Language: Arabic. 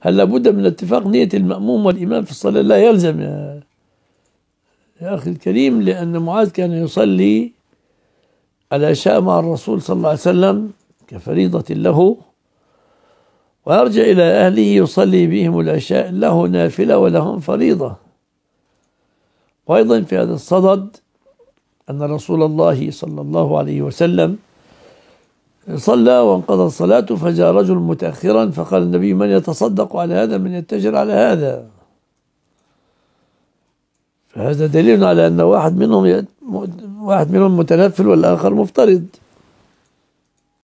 هل لابد من اتفاق نية المأموم والإمام في الصلاة لا يلزم يا, يا أخي الكريم لأن معاذ كان يصلي العشاء مع الرسول صلى الله عليه وسلم كفريضة له ويرجع إلى أهله يصلي بهم العشاء له نافلة ولهم فريضة وأيضا في هذا الصدد أن رسول الله صلى الله عليه وسلم صلى وانقضت صلاته فجاء رجل متأخرا فقال النبي من يتصدق على هذا من يتجر على هذا فهذا دليل على أن واحد منهم واحد منهم متنفل والآخر مفترض